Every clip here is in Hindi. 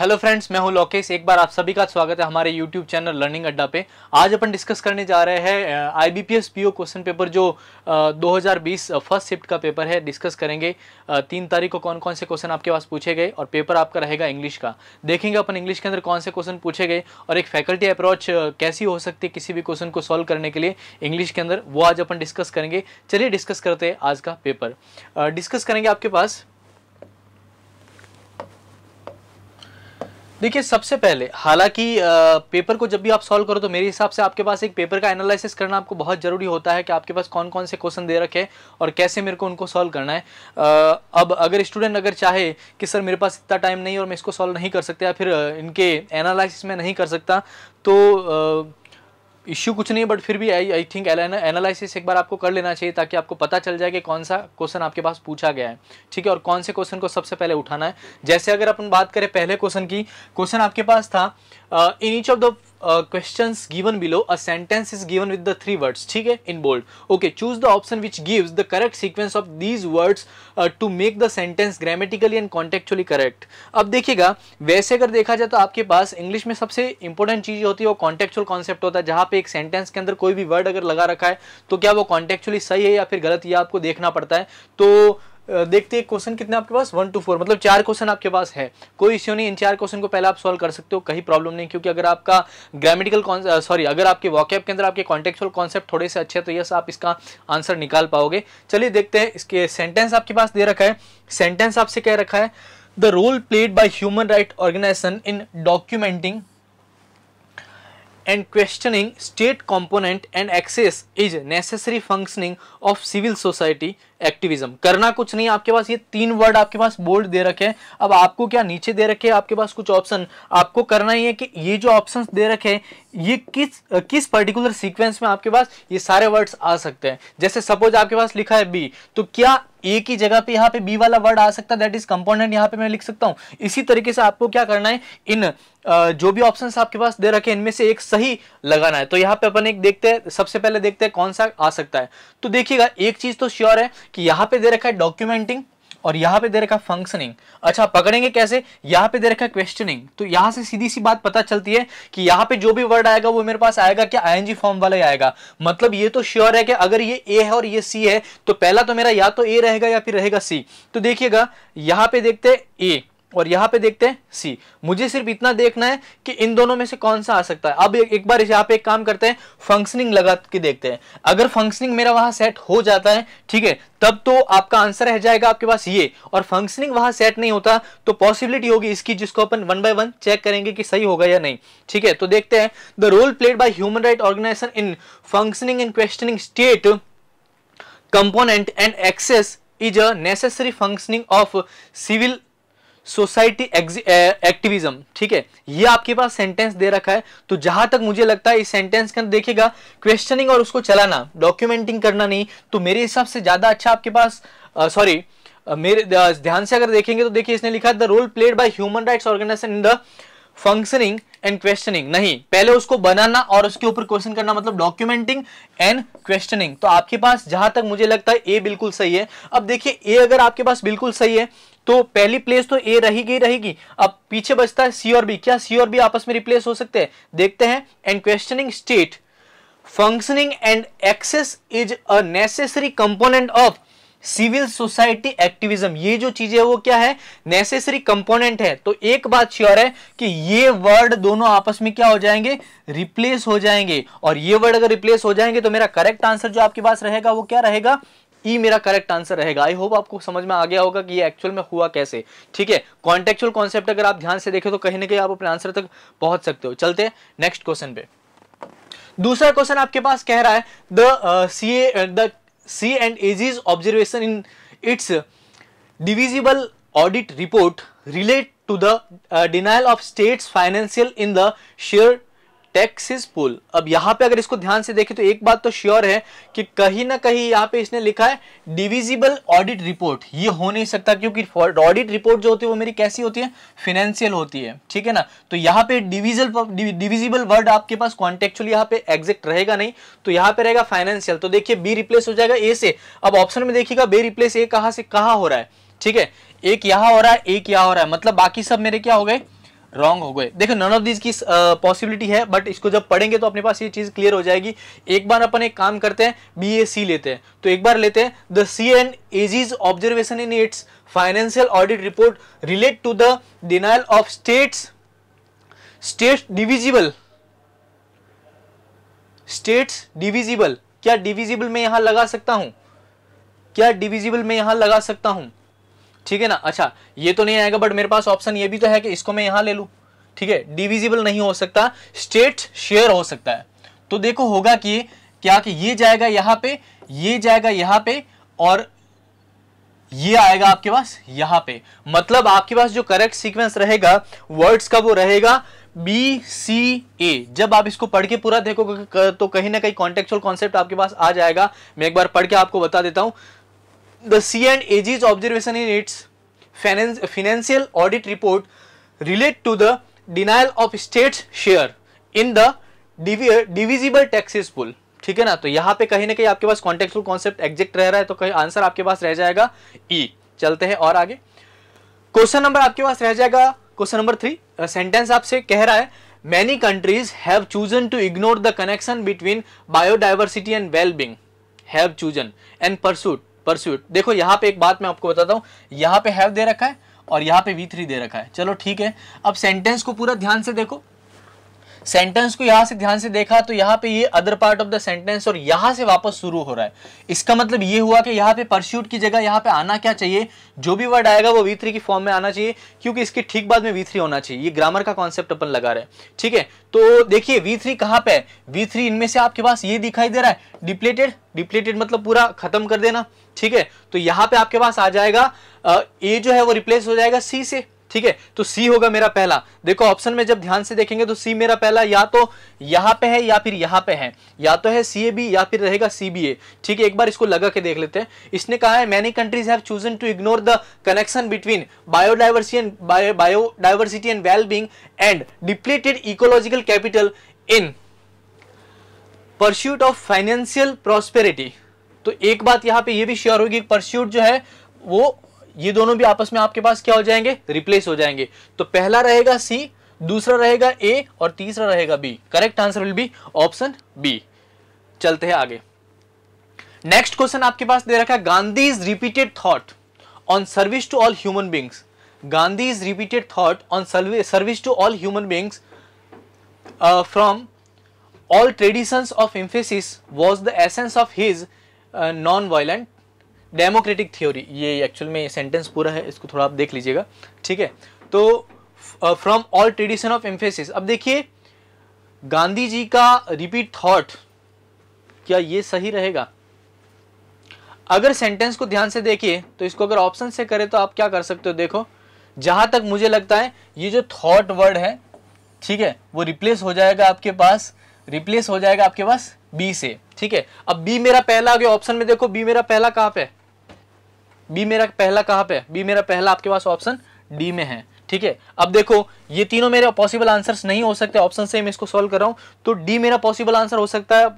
हेलो फ्रेंड्स मैं हूं लोकेश एक बार आप सभी का स्वागत है हमारे यूट्यूब चैनल लर्निंग अड्डा पे आज अपन डिस्कस करने जा रहे हैं आईबीपीएस पीओ क्वेश्चन पेपर जो आ, 2020 फर्स्ट शिफ्ट का पेपर है डिस्कस करेंगे आ, तीन तारीख को कौन कौन से क्वेश्चन आपके पास पूछे गए और पेपर आपका रहेगा इंग्लिश का देखेंगे अपन इंग्लिश के अंदर कौन से क्वेश्चन पूछे गए और एक फैकल्टी अप्रोच कैसी हो सकती है किसी भी क्वेश्चन को सॉल्व करने के लिए इंग्लिश के अंदर वो आज अपन डिस्कस करेंगे चलिए डिस्कस करते हैं आज का पेपर डिस्कस करेंगे आपके पास देखिए सबसे पहले हालांकि पेपर को जब भी आप सॉल्व करो तो मेरे हिसाब से आपके पास एक पेपर का एनालिसिस करना आपको बहुत ज़रूरी होता है कि आपके पास कौन कौन से क्वेश्चन दे रखे हैं और कैसे मेरे को उनको सॉल्व करना है आ, अब अगर स्टूडेंट अगर चाहे कि सर मेरे पास इतना टाइम नहीं और मैं इसको सॉल्व नहीं कर सकता या फिर इनके एनालिसिस में नहीं कर सकता तो आ, इश्यू कुछ नहीं है बट फिर भी आई आई थिंक एनालिसिस एक बार आपको कर लेना चाहिए ताकि आपको पता चल जाए कि कौन सा क्वेश्चन आपके पास पूछा गया है ठीक है और कौन से क्वेश्चन को सबसे पहले उठाना है जैसे अगर अपन बात करें पहले क्वेश्चन की क्वेश्चन आपके पास था in each of the question given below a sentence is given with the three words ठीक है in bold okay choose the option which gives the correct sequence of these words to make the sentence grammatically and contextually correct अब देखिएगा वैसे अगर देखा जाए तो आपके पास इंग्लिश में सबसे इंपॉर्टेंट चीज होती है वो कॉन्टेक्चुअल कॉन्सेप्ट होता है जहां पर एक सेंटेंस के अंदर कोई भी वर्ड अगर लगा रखा है तो क्या वो कॉन्टेक्चुअली सही है या फिर गलत यह आपको देखना पड़ता है तो देखते हैं क्वेश्चन कितने आपके पास वन टू फोर मतलब चार क्वेश्चन आपके पास है कोई इश्यू नहीं इन चार क्वेश्चन को पहले आप सॉल्व कर सकते हो कहीं प्रॉब्लम नहीं क्योंकि अगर आपका ग्रामेटिकल सॉरी अगर आपके वॉकअप के अंदर आपके कॉन्टेक्चुअल कॉन्सेप्ट थोड़े से अच्छे तो यस आप इसका आंसर निकाल पाओगे चलिए देखते हैं इसके सेंटेंस आपके पास दे रखा है सेंटेंस आपसे कह रखा है the role played by human right organisation in documenting and questioning state component and access is necessary functioning of civil society activism करना कुछ नहीं आपके पास ये तीन वर्ड आपके पास बोल्ड दे रखे हैं अब आपको क्या नीचे दे रखे हैं आपके पास कुछ ऑप्शन आपको करना ही है कि ये जो ऑप्शन दे रखे हैं ये किस किस पर्टिकुलर सीक्वेंस में आपके पास ये सारे वर्ड्स आ सकते हैं जैसे सपोज आपके पास लिखा है बी तो क्या ए की जगह पे यहाँ पे बी वाला वर्ड आ सकता है दैट इज कंपोनेंट यहाँ पे मैं लिख सकता हूँ इसी तरीके से आपको क्या करना है इन जो भी ऑप्शंस आपके पास दे रखे हैं इनमें से एक सही लगाना है तो यहाँ पे अपन एक देखते हैं सबसे पहले देखते हैं कौन सा आ सकता है तो देखिएगा एक चीज तो श्योर है कि यहाँ पे दे रखा है डॉक्यूमेंटिंग और यहाँ पे दे रखा फंक्शनिंग अच्छा पकड़ेंगे कैसे यहाँ पे दे रखा क्वेश्चनिंग तो यहाँ से सीधी सी बात पता चलती है कि यहाँ पे जो भी वर्ड आएगा वो मेरे पास आएगा क्या आई फॉर्म वाला ही आएगा मतलब ये तो श्योर है कि अगर ये ए है और ये सी है तो पहला तो मेरा या तो ए रहेगा या फिर रहेगा सी तो देखिएगा यहाँ पे देखते हैं ए और यहाँ पे देखते हैं सी मुझे सिर्फ इतना देखना है कि इन दोनों में से कौन सा आ सकता है अब ए, एक बार यहाँ पे एक काम करते हैं फंक्शनिंग लगा के देखते हैं अगर फंक्शनिंग मेरा वहां सेट हो जाता है ठीक है तब तो आपका आंसर रह जाएगा आपके पास ये और फंक्शनिंग वहां सेट नहीं होता तो पॉसिबिलिटी होगी इसकी जिसको अपन वन बाय वन चेक करेंगे कि सही होगा या नहीं ठीक है तो देखते हैं the role played by human right organisation in functioning in questioning state component and access is a necessary functioning of civil society activism ठीक है ये आपके पास सेंटेंस दे रखा है तो जहां तक मुझे लगता है इस सेंटेंस के अंदर देखिएगा क्वेश्चनिंग और उसको चलाना डॉक्यूमेंटिंग करना नहीं तो मेरे हिसाब से ज्यादा अच्छा आपके पास सॉरी मेरे ध्यान से अगर देखेंगे तो देखिए इसने लिखा the role played by human rights organisation in the functioning and questioning नहीं पहले उसको बनाना और उसके ऊपर क्वेश्चन करना मतलब डॉक्यूमेंटिंग एंड क्वेश्चनिंग तो आपके पास जहां तक मुझे लगता है ए बिल्कुल सही है अब देखिए ए अगर आपके पास बिल्कुल सही है तो पहली प्लेस तो ए रहेगी रहेगी अब पीछे बचता है सी और बी क्या सी और बी आपस में रिप्लेस हो सकते हैं देखते हैं and questioning state functioning and access is a necessary component of civil society activism ये जो चीजें वो क्या है नेसेसरी कंपोनेंट है तो एक बात श्योर है कि ये वर्ड दोनों आपस में क्या हो जाएंगे रिप्लेस हो जाएंगे और ये वर्ड अगर रिप्लेस हो जाएंगे तो मेरा करेक्ट आंसर जो आपके पास रहेगा वो क्या रहेगा ई e मेरा करेक्ट आंसर रहेगा आई होप आपको समझ में आ गया होगा कि ये एक्चुअल में हुआ कैसे ठीक है कॉन्टेक्चुअल कॉन्सेप्ट अगर आप ध्यान से देखें तो कहीं ना कहीं आप अपने आंसर तक पहुंच सकते हो चलते हैं नेक्स्ट क्वेश्चन पे दूसरा क्वेश्चन आपके पास कह रहा है the C the C and AG's observation in its divisible audit report relate to the denial of of financial in the share pool अब यहां पे अगर इसको ध्यान से देखें तो एक बात तो श्योर है कि कहीं ना कहीं यहां पे इसने लिखा है डिविजिबल ऑडिट रिपोर्ट ये हो नहीं सकता क्योंकि ऑडिट रिपोर्ट जो होती है वो मेरी कैसी होती है फिनेंशियल होती है ठीक है ना तो यहां पे डिविजल डिविजिबल वर्ड आपके पास कॉन्टेक्चुअली यहां पे एग्जेक्ट रहेगा नहीं तो यहां पे रहेगा फाइनेंशियल तो देखिए बी रिप्लेस हो जाएगा ए से अब ऑप्शन में देखिएगा बे रिप्लेस ए कहा से कहा हो रहा है ठीक है एक यहां हो रहा है एक यहां हो रहा है मतलब बाकी सब मेरे क्या हो गए रॉन्ग हो गए देखो नन ऑफ दिस की पॉसिबिलिटी uh, है बट इसको जब पढ़ेंगे तो अपने पास ये चीज़ क्लियर हो जाएगी एक बार अपन एक काम करते हैं बी ए सी लेते हैं तो एक बार लेते हैं the C and is observation in its financial audit report relate to the denial of states state divisible states divisible क्या डिविजिबल में यहां लगा सकता हूं क्या डिविजिबल में यहां लगा सकता हूं ठीक है ना अच्छा ये तो नहीं आएगा बट मेरे पास ऑप्शन ये भी तो है कि इसको मैं यहां ले लू ठीक है डिविजिबल नहीं हो सकता स्टेट शेयर हो सकता है तो देखो होगा कि क्या कि ये जाएगा यहां पे ये जाएगा यहां पे और ये आएगा आपके पास यहां पे मतलब आपके पास जो करेक्ट सीक्वेंस रहेगा वर्ड्स का वो रहेगा बी सी ए जब आप इसको पढ़ के पूरा देखोगे तो कहीं ना कहीं कॉन्टेक्चुअल कॉन्सेप्ट आपके पास आ जाएगा मैं एक बार पढ़ के आपको बता देता हूं the C&AG's observation in its financial audit report relate to the denial of state's share in the divisible taxes pool ठीक है ना तो यहाँ पे कहीं ना कहीं आपके पास कॉन्टेक्चुअल कॉन्सेप्ट एग्जैक्ट रह रहा है तो कहीं आंसर आपके पास रह जाएगा ई e. चलते हैं और आगे क्वेश्चन नंबर आपके पास रह जाएगा क्वेश्चन नंबर थ्री सेंटेंस आपसे कह रहा है many countries have chosen to ignore the connection between biodiversity and well-being have chosen and pursued pursuit देखो यहाँ पे एक बात मैं आपको बताता हूँ यहाँ पे हैव दे रखा है और यहाँ पे वी थ्री दे रखा है चलो ठीक है अब सेंटेंस को पूरा ध्यान से देखो सेंटेंस को यहां से ध्यान से देखा तो यहां पे ये other part of the sentence और यहां से वापस शुरू हो रहा है इसका मतलब ये हुआ कि यहां पे परस्यूट की जगह यहां पे आना क्या चाहिए जो भी वर्ड आएगा वो वी की फॉर्म में आना चाहिए क्योंकि इसके ठीक बाद में वी होना चाहिए ये ग्रामर का कॉन्सेप्ट अपन लगा रहे हैं ठीक है तो देखिए वी थ्री कहां पर वी थ्री इनमें से आपके पास ये दिखाई दे रहा है डिप्लेटेड डिप्लेटेड मतलब पूरा खत्म कर देना ठीक है तो यहां पे आपके पास आ जाएगा ए जो है वो रिप्लेस हो जाएगा सी से ठीक है तो सी होगा मेरा पहला देखो ऑप्शन में जब ध्यान से देखेंगे तो सी मेरा पहला या तो यहां पे है या फिर यहां पे है या तो है सी ए बी या फिर रहेगा सी बी ए ठीक है एक बार इसको लगा के देख लेते हैं इसने कहा है many countries have chosen to ignore the connection between biodiversity and biodiversity and wellbeing and depleted ecological capital in pursuit of financial prosperity तो एक बात यहां पे ये भी श्योर होगी परस्यूट जो है वो ये दोनों भी आपस में आपके पास क्या हो जाएंगे रिप्लेस हो जाएंगे तो पहला रहेगा सी दूसरा रहेगा ए और तीसरा रहेगा B correct answer will be option B चलते हैं आगे नेक्स्ट क्वेश्चन आपके पास दे रखा है Gandhi is repeated thought on service to all human beings Gandhi is repeated thought on service to all human beings from all traditions of emphasis was the essence of his non violent democratic theory ये एक्चुअल में सेंटेंस पूरा है इसको थोड़ा आप देख लीजिएगा ठीक है तो from all tradition of emphasis अब देखिए गांधी जी का रिपीट थॉट क्या ये सही रहेगा अगर सेंटेंस को ध्यान से देखिए तो इसको अगर ऑप्शन से करें तो आप क्या कर सकते हो देखो जहां तक मुझे लगता है ये जो थॉट वर्ड है ठीक है वो रिप्लेस हो जाएगा आपके पास रिप्लेस हो जाएगा आपके पास बी से ठीक है अब बी मेरा पहला आ गया ऑप्शन में देखो बी मेरा पहला कहां पे बी मेरा पहला कहां पे बी मेरा पहला आपके पास ऑप्शन डी में है ठीक है अब देखो ये तीनों मेरे पॉसिबल आंसर्स नहीं हो सकते ऑप्शन से मैं इसको सॉल्व कर रहा हूं तो डी मेरा पॉसिबल आंसर हो सकता है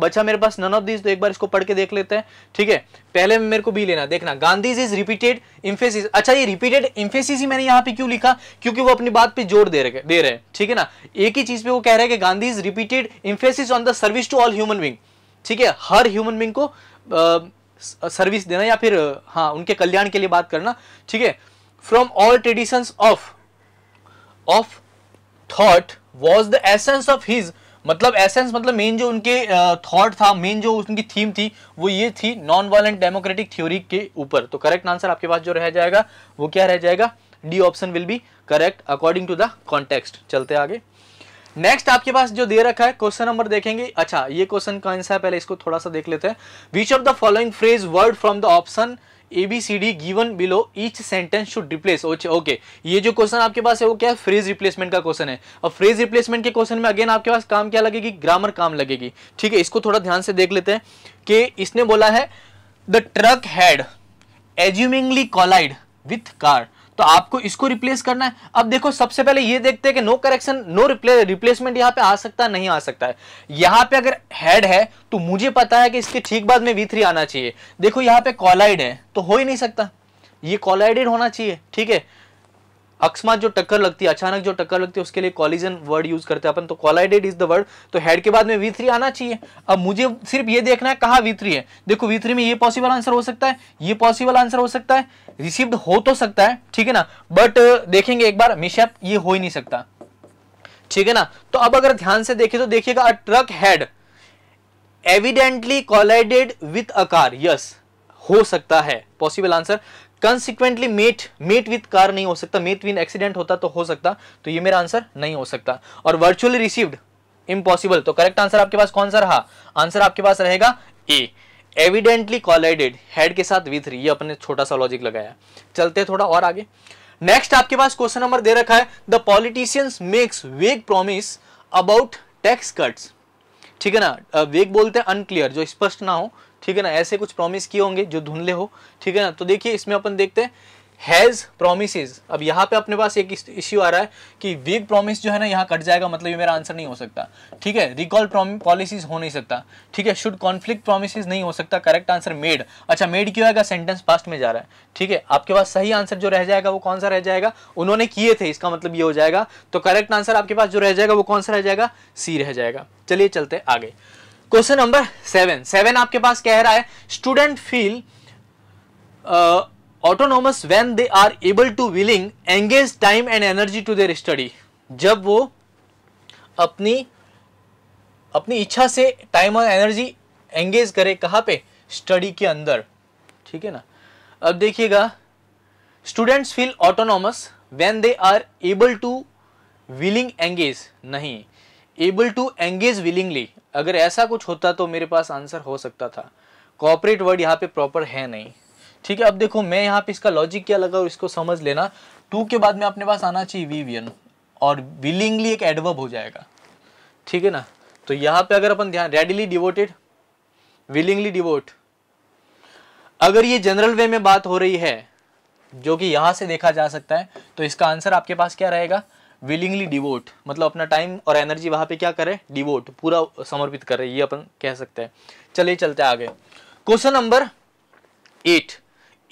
बचा मेरे पास नन ऑफ दीज तो एक बार इसको पढ़ के देख लेते हैं ठीक है पहले में मेरे को बी लेना देखना गांधीज इज रिपीटेड इम्फेसिस अच्छा ये रिपीटेड इम्फेसिस ही मैंने यहाँ पे क्यों लिखा क्योंकि वो अपनी बात पे जोर दे रहे दे रहे हैं ठीक है ना एक ही चीज पे वो कह रहे हैं कि Gandhi is repeated emphasis on the service to all human being ठीक है हर ह्यूमन बींग को सर्विस देना या फिर हाँ उनके कल्याण के लिए बात करना ठीक है from all traditions of of thought was the essence of his मतलब एसेंस मतलब मेन जो उनके थॉट था मेन जो उनकी थीम थी वो ये थी नॉन वायलेंट डेमोक्रेटिक थ्योरी के ऊपर तो करेक्ट आंसर आपके पास जो रह जाएगा वो क्या रह जाएगा D option will be correct according to the context चलते आगे नेक्स्ट आपके पास जो दे रखा है क्वेश्चन नंबर देखेंगे अच्छा ये क्वेश्चन कौन सा है पहले इसको थोड़ा सा देख लेते हैं which of the following phrase word from the option A B C D given below each sentence should replace okay ये जो क्वेश्चन आपके पास है वो क्या है फ्रेज रिप्लेसमेंट का क्वेश्चन है और फ्रेज रिप्लेसमेंट के क्वेश्चन में अगेन आपके पास काम क्या लगेगी ग्रामर काम लगेगी ठीक है इसको थोड़ा ध्यान से देख लेते हैं कि इसने बोला है the truck had assumingly collide with car तो आपको इसको रिप्लेस करना है अब देखो सबसे पहले ये देखते हैं कि no correction no replay replacement यहां पे आ सकता है नहीं आ सकता है यहां पे अगर हेड है तो मुझे पता है कि इसके ठीक बाद में वी आना चाहिए देखो यहां पे कॉलाइड है तो हो ही नहीं सकता ये कॉलाइडेड होना चाहिए ठीक है अकस्मात जो टक्कर लगती है अचानक जो टक्कर लगती है उसके लिए कॉलिजन वर्ड यूज करते हैं अपन तो कॉलाइडेड इज द वर्ड तो हेड के बाद में वी थ्री आना चाहिए अब मुझे सिर्फ ये देखना है कहा वी थ्री है देखो वी थ्री में ये पॉसिबल आंसर हो सकता है ये पॉसिबल आंसर हो सकता है रिसीव्ड हो तो सकता है ठीक है ना बट देखेंगे एक बार मिशैप ये हो ही नहीं सकता ठीक है ना तो अब अगर ध्यान से देखे तो देखिएगा a truck had evidently collided with a car yes हो सकता है possible answer consequently met met with car नहीं हो सकता मेट विन एक्सीडेंट होता तो हो सकता तो ये मेरा आंसर नहीं हो सकता और वर्चुअली रिसीव्ड इम्पॉसिबल तो करेक्ट आंसर आपके पास कौन सा रहा आंसर आपके पास रहेगा ए एविडेंटली कॉलाइडेड हेड के साथ विथ ये अपने छोटा सा लॉजिक लगाया चलते थोड़ा और आगे नेक्स्ट आपके पास क्वेश्चन नंबर दे रखा है the politicians makes vague promise about tax cuts ठीक है ना वेग बोलते हैं अनक्लियर जो स्पष्ट ना हो ठीक है ना ऐसे कुछ प्रॉमिस किए होंगे जो धुंधले हो ठीक है ना तो देखिए इसमें अपन देखते हैं हैज़ प्रोमिस अब यहाँ पे अपने पास एक इश्यू आ रहा है कि वीक प्रोमिस जो है ना यहाँ कट जाएगा मतलब ये मेरा आंसर नहीं हो सकता ठीक है रिकॉल पॉलिसीज हो नहीं सकता ठीक है शुड कॉन्फ्लिक्ट प्रोमिस नहीं हो सकता करेक्ट आंसर मेड अच्छा मेड क्यों आएगा सेंटेंस पास्ट में जा रहा है ठीक है आपके पास सही आंसर जो रह जाएगा वो कौन सा रह जाएगा उन्होंने किए थे इसका मतलब ये हो जाएगा तो करेक्ट आंसर आपके पास जो रह जाएगा वो कौन सा रह जाएगा सी रह जाएगा चलिए चलते आगे क्वेश्चन नंबर सेवन सेवन आपके पास कह रहा है student feel autonomous when they are able to willing engage time and energy to their study जब वो अपनी अपनी इच्छा से टाइम और एनर्जी एंगेज करे कहाँ पे स्टडी के अंदर ठीक है ना अब देखिएगा students feel autonomous when they are able to willing engage नहीं एबल टू एंगेज विलिंगली अगर ऐसा कुछ होता तो मेरे पास आंसर हो सकता था कॉपरेट वर्ड यहाँ पे प्रॉपर है नहीं ठीक है अब देखो मैं यहाँ पे इसका लॉजिक क्या लगा और इसको समझ लेना टू के बाद में अपने पास आना चाहिए वीवियन और विलिंगली एक एडवर्ब हो जाएगा ठीक है ना तो यहाँ पे अगर अपन ध्यान रेडिली डिवोटेड विलिंगली डिवोट अगर ये जनरल वे में बात हो रही है जो कि यहां से देखा जा सकता है तो इसका आंसर आपके पास क्या रहेगा विलिंगली डिवोट मतलब अपना टाइम और एनर्जी वहाँ पे क्या करे डिवोट पूरा समर्पित करे ये अपन कह सकते हैं चलिए चलते आगे question number eight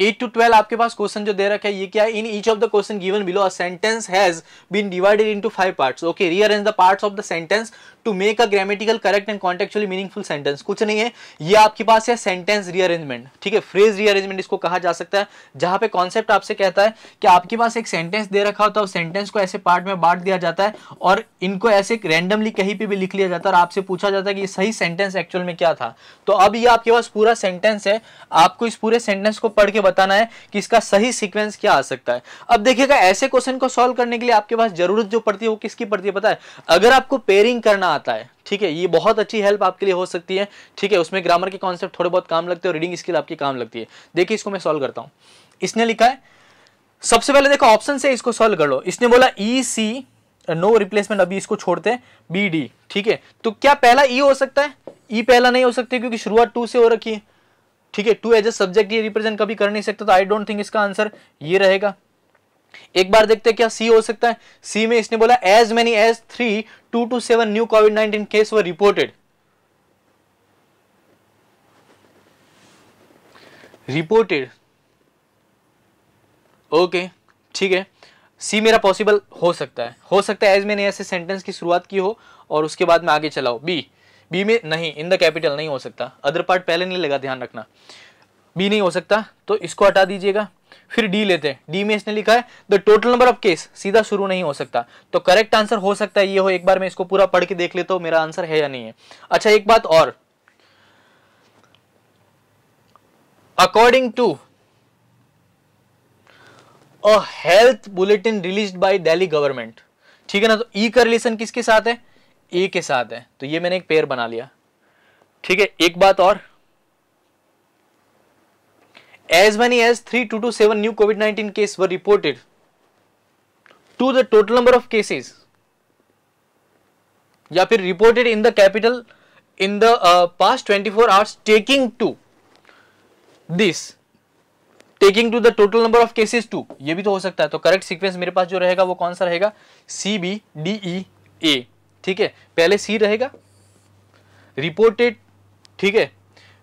eight to twelve आपके पास क्वेश्चन जो दे रखा है ये क्या in each of the question given below a sentence has been divided into five parts okay rearrange the parts of the sentence to make a grammatical correct and contextually meaningful sentence कुछ नहीं है ये आपके पास है सेंटेंस रीअरेंजमेंट ठीक है फ्रेज रीअरेंजमेंट इसको कहा जा सकता है जहां पे कॉन्सेप्ट आपसे कहता है कि आपके पास एक सेंटेंस दे रखा होता है सेंटेंस को ऐसे पार्ट में बांट दिया जाता है और इनको ऐसे रैंडमली कहीं पर भी लिख लिया जाता है और आपसे पूछा जाता है कि सही सेंटेंस एक्चुअल में क्या था तो अब ये आपके पास पूरा सेंटेंस है आपको इस पूरे सेंटेंस को पढ़ के बताना है कि इसका सही सिक्वेंस क्या आ सकता है अब देखिएगा ऐसे क्वेश्चन को सोल्व करने के लिए आपके पास जरूरत जो पड़ती है वो किसकी पड़ती है पता है अगर आपको पेयरिंग करना आता है ठीक है ये बहुत अच्छी हेल्प आपके लिए हो सकती है ठीक है उसमें ग्रामर के कॉन्सेप्ट थोड़े बहुत काम लगते हैं और रीडिंग स्किल आपकी काम लगती है देखिए इसको मैं सॉल्व करता हूँ इसने लिखा है सबसे पहले देखो ऑप्शन से इसको सॉल्व कर लो इसने बोला ई सी नो रिप्लेसमेंट अभी इसको छोड़ते हैं बी डी ठीक है तो क्या पहला ई e हो सकता है ई e पहला नहीं हो सकता क्योंकि शुरुआत टू से हो रखी है ठीक है टू एज ए सब्जेक्ट ये रिप्रेजेंट कभी कर नहीं सकता तो आई डोंट थिंक इसका आंसर ये रहेगा एक बार देखते हैं क्या सी हो सकता है सी में इसने बोला as many as three two two seven new COVID nineteen case were reported reported okay ठीक है सी मेरा पॉसिबल हो सकता है हो सकता है एज मैंने ऐसे सेंटेंस की शुरुआत की हो और उसके बाद में आगे चलाओ बी बी में नहीं इन द कैपिटल नहीं हो सकता अदर पार्ट पहले नहीं लगा ध्यान रखना बी नहीं हो सकता तो इसको हटा दीजिएगा फिर डी लेते हैं डी में इसने लिखा है the total number of case सीधा शुरू नहीं हो सकता तो करेक्ट आंसर हो सकता है ये हो एक बार मैं इसको पूरा पढ़ के देख लेता तो हूं मेरा आंसर है या नहीं है अच्छा एक बात और according to a health bulletin release by Delhi government ठीक है ना तो ई का रिलेशन किसके साथ है ए के साथ है तो ये मैंने एक पेयर बना लिया ठीक है एक बात और As many as 3227 new COVID-19 cases were reported to the total number of cases या फिर reported in the capital in the uh, past 24 hours taking to this taking to the total number of cases to ये भी तो हो सकता है तो करेक्ट सीक्वेंस मेरे पास जो रहेगा वो कौन सा रहेगा सी बी डी ई ए ठीक है पहले सी रहेगा रिपोर्टेड ठीक है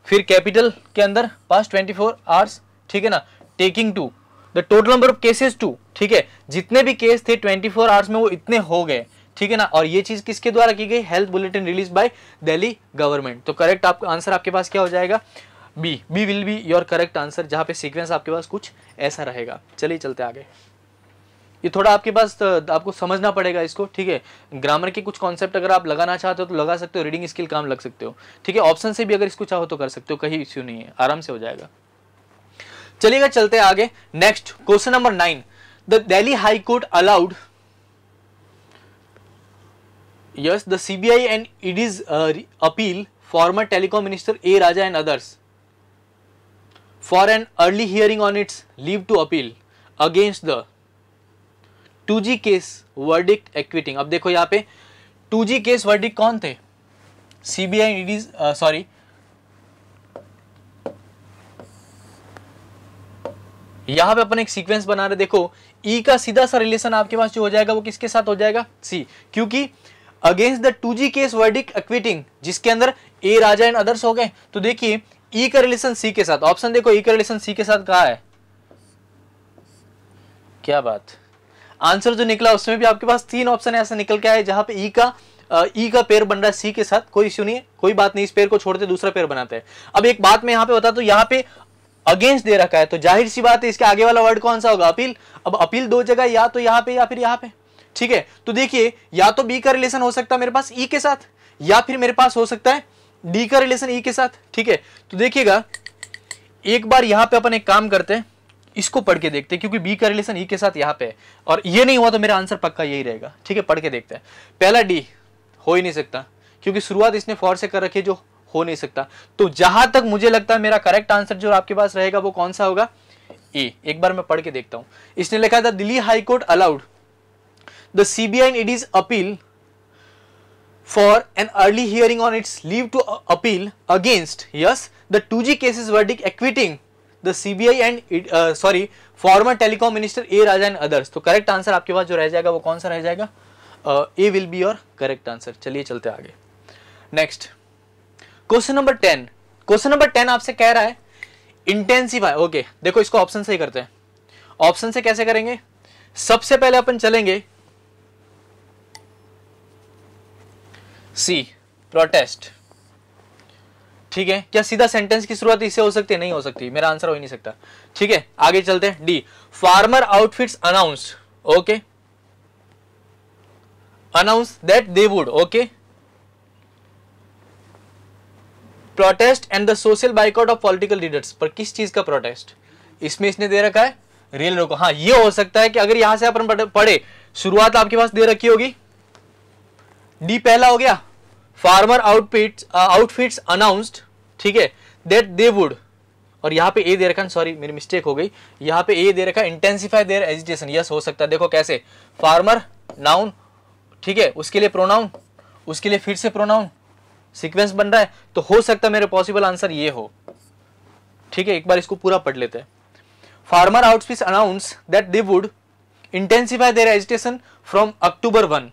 फिर कैपिटल के अंदर पास 24 फोर आवर्स ठीक है ना taking to the total number of cases to ठीक है जितने भी केस थे 24 फोर आवर्स में वो इतने हो गए ठीक है ना और ये चीज किसके द्वारा की गई health bulletin release by Delhi government तो करेक्ट आपका आंसर आपके पास क्या हो जाएगा B B will be your correct answer जहां पे सीक्वेंस आपके पास कुछ ऐसा रहेगा चलिए चलते आगे ये थोड़ा आपके पास आपको समझना पड़ेगा इसको ठीक है ग्रामर के कुछ कॉन्सेप्ट अगर आप लगाना चाहते हो तो लगा सकते हो रीडिंग स्किल काम लग सकते हो ठीक है ऑप्शन से भी अगर इसको चाहो तो कर सकते हो कहीं इश्यू नहीं है आराम से हो जाएगा चलिएगा चलते आगे next question number nine the Delhi high court allowed yes the CBI and it is appeal former telecom minister A Raja and others for an early hearing on its leave to appeal against the two G case verdict acquitting अब देखो यहाँ पे टू जी केस वर्डिक कौन थे सीबीआई ईडी सॉरी यहां पे अपन एक सीक्वेंस बना रहे देखो ई e का सीधा सा रिलेशन आपके पास जो हो जाएगा वो किसके साथ हो जाएगा सी क्योंकि against the two G case verdict acquitting जिसके अंदर ए राजा एंड अदर्स हो गए तो देखिए ई e का रिलेशन सी के साथ ऑप्शन देखो ई e का रिलेशन सी के साथ कहा है क्या बात आंसर जो निकला उसमें भी आपके पास तीन ऑप्शन ऐसा निकल के आए जहां पे ई e का ई e का पेयर बन रहा है सी के साथ कोई इश्यू नहीं है कोई बात नहीं इस पेयर को छोड़ते दूसरा पेयर बनाते हैं अब एक बात मैं यहां पे बता तो यहाँ पे अगेंस्ट दे रखा है तो जाहिर सी बात है इसके आगे वाला वर्ड कौन सा होगा अपील अब अपील दो जगह या तो यहां पे या फिर यहाँ पे ठीक है तो देखिए या तो बी का रिलेशन हो सकता है मेरे पास ई e के साथ या फिर मेरे पास हो सकता है डी का रिलेशन ई के साथ ठीक है तो देखिएगा एक बार यहाँ पे अपन एक काम करते हैं इसको पढ़ के देखते हैं क्योंकि बी का रिलेशन ई e के साथ यहाँ पे है और ये नहीं हुआ तो मेरा आंसर पक्का यही रहेगा ठीक है पढ़ के देखते हैं पहला डी हो ही नहीं सकता क्योंकि शुरुआत इसने फॉर से कर रखी है जो हो नहीं सकता तो जहां तक मुझे लगता है मेरा करेक्ट आंसर जो आपके पास रहेगा वो कौन सा होगा ए एक बार मैं पढ़ के देखता हूं इसने लिखा था Delhi high court allowed the CBI it is appeal for an early hearing on its leave to appeal against yes the two G cases verdict acquitting the CBI and sorry former telecom minister A Raja and others तो करेक्ट आंसर आपके पास जो रह जाएगा वो कौन सा रह जाएगा A will be your correct answer चलिए चलते आगे next question number ten question number ten आपसे कह रहा है इंटेंसिफाई ओके okay, देखो इसको ऑप्शन से ही करते हैं ऑप्शन से कैसे करेंगे सबसे पहले अपन चलेंगे सी प्रोटेस्ट ठीक है क्या सीधा सेंटेंस की शुरुआत इससे हो सकती है नहीं हो सकती मेरा आंसर हो ही नहीं सकता ठीक है आगे चलते हैं D farmer outfits announce okay announce that they would okay protest and the social boycott of political leaders पर किस चीज का प्रोटेस्ट इसमें इसने दे रखा है रेल रोको हाँ ये हो सकता है कि अगर यहां से अपन पढ़े शुरुआत आपके पास दे रखी होगी डी पहला हो गया फार्मर आउटफिट आउटफिट्स अनाउंस्ड ठीक है दैट दे वुड और यहाँ पे ए दे रखा सॉरी मेरी मिस्टेक हो गई यहाँ पे ए दे रखा इंटेंसिफाई देर एजुटेशन यस हो सकता है देखो कैसे फार्मर नाउन ठीक है उसके लिए प्रोनाउन उसके लिए फिर से प्रोनाउन सीक्वेंस बन रहा है तो हो सकता है मेरे पॉसिबल आंसर ये हो ठीक है एक बार इसको पूरा पढ़ लेते हैं farmer outfit announce that they would intensify their agitation from October one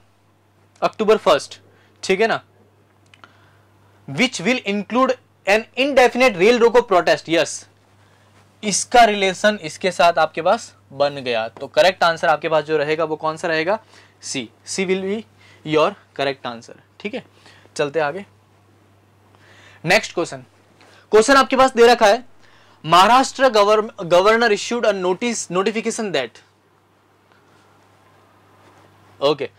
October first ठीक है ना which will include an indefinite rail roko protest yes इसका रिलेशन इसके साथ आपके पास बन गया तो करेक्ट आंसर आपके पास जो रहेगा वो कौन सा रहेगा C C will be your correct answer ठीक है चलते आगे नेक्स्ट क्वेश्चन क्वेश्चन आपके पास दे रखा है Maharashtra governor issued a notice notification that okay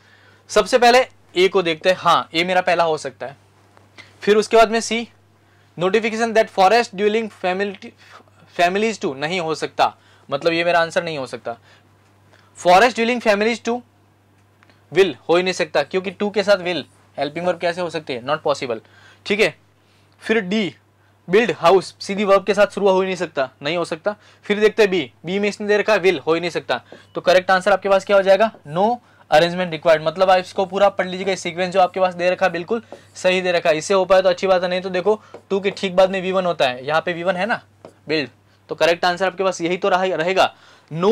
सबसे पहले ए को देखते हैं हाँ ए मेरा पहला हो सकता है फिर उसके बाद में C notification that forest dwelling families to नहीं हो सकता मतलब ये मेरा आंसर नहीं हो सकता forest dwelling families too will हो ही नहीं सकता क्योंकि टू के साथ विल हेल्पिंग वर्ब कैसे हो सकते हैं नॉट पॉसिबल ठीक है फिर डी बिल्ड हाउस सीधी वर्ब के साथ शुरू हो ही नहीं सकता नहीं हो सकता फिर देखते हैं बी बी में इसने दे रखा विल हो ही नहीं सकता तो करेक्ट आंसर आपके पास क्या हो जाएगा नो अरेंजमेंट रिक्वायर्ड मतलब आप इसको पूरा पढ़ लीजिएगा सीक्वेंस जो आपके पास दे रखा बिल्कुल सही दे रखा इसे हो पाए तो अच्छी बात है नहीं तो देखो टू के ठीक बाद में वी वन होता है यहाँ पे वी वन है ना बिल्ड तो करेक्ट आंसर आपके पास यही तो रहेगा नो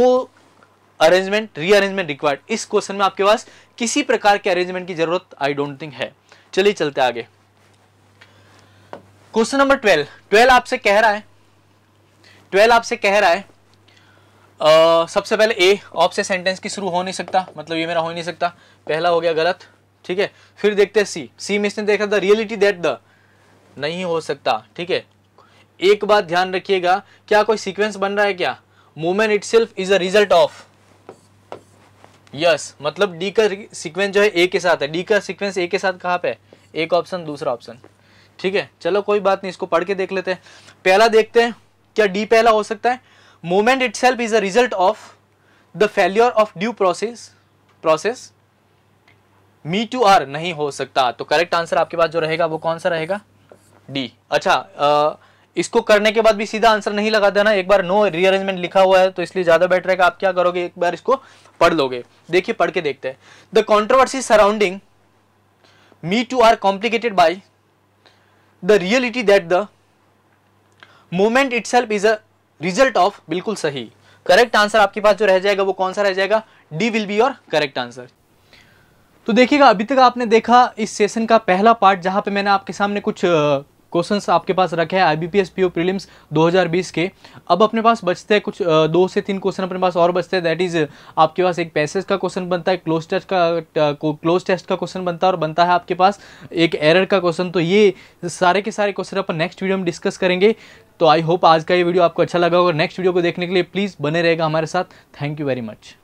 अरेंजमेंट रीअरेंजमेंट रिक्वायर्ड इस क्वेश्चन में आपके पास किसी प्रकार के अरेंजमेंट की जरूरत आई डोंट थिंक है चलिए चलते आगे क्वेश्चन नंबर ट्वेल्व ट्वेल्व आपसे कह रहा है ट्वेल्व आपसे कह रहा है सबसे पहले ए ऑफ से सेंटेंस की शुरू हो नहीं सकता मतलब ये मेरा हो नहीं सकता पहला हो गया गलत ठीक है फिर देखते हैं सी सी में इसने देखा द रियलिटी दैट द नहीं हो सकता ठीक है एक बात ध्यान रखिएगा क्या कोई सीक्वेंस बन रहा है क्या movement itself is a result of yes मतलब डी का सीक्वेंस जो है ए के साथ है डी का सीक्वेंस ए के साथ कहाँ पे एक ऑप्शन दूसरा ऑप्शन ठीक है चलो कोई बात नहीं इसको पढ़ के देख लेते हैं पहला देखते हैं क्या डी पहला हो सकता है moment itself is a result of the failure of due process process me too are नहीं हो सकता तो करेक्ट आंसर आपके पास जो रहेगा वो कौन सा रहेगा डी अच्छा आ, इसको करने के बाद भी सीधा आंसर नहीं लगा देना एक बार नो रीअरेंजमेंट लिखा हुआ है तो इसलिए ज्यादा बेटर है कि आप क्या करोगे एक बार इसको पढ़ लोगे देखिए पढ़ के देखते हैं the controversy surrounding me too are complicated by the reality that the movement itself is a result of बिल्कुल सही करेक्ट आंसर आपके पास जो रह जाएगा वो कौन सा रह जाएगा D will be your correct answer तो देखिएगा अभी तक आपने देखा इस सेशन का पहला पार्ट जहाँ पे मैंने आपके सामने कुछ क्वेश्चंस आपके पास रखे हैं I B P S IBPS PO prelims 2020 के अब अपने पास बचते हैं कुछ दो से तीन क्वेश्चन अपने पास और बचते हैं दैट इज़ आपके पास एक पैसेज का क्वेश्चन बनता है क्लोज टेस्ट का क्लोज टेस्ट का क्वेश्चन बनता है और बनता है आपके पास एक एरर का क्वेश्चन तो ये सारे के सारे क्वेश्चन अपन नेक्स्ट वीडियो में डिस्कस करेंगे तो आई होप आज का ये वीडियो आपको अच्छा लगा होगा नेक्स्ट वीडियो को देखने के लिए प्लीज़ बने रहेगा हमारे साथ थैंक यू वेरी मच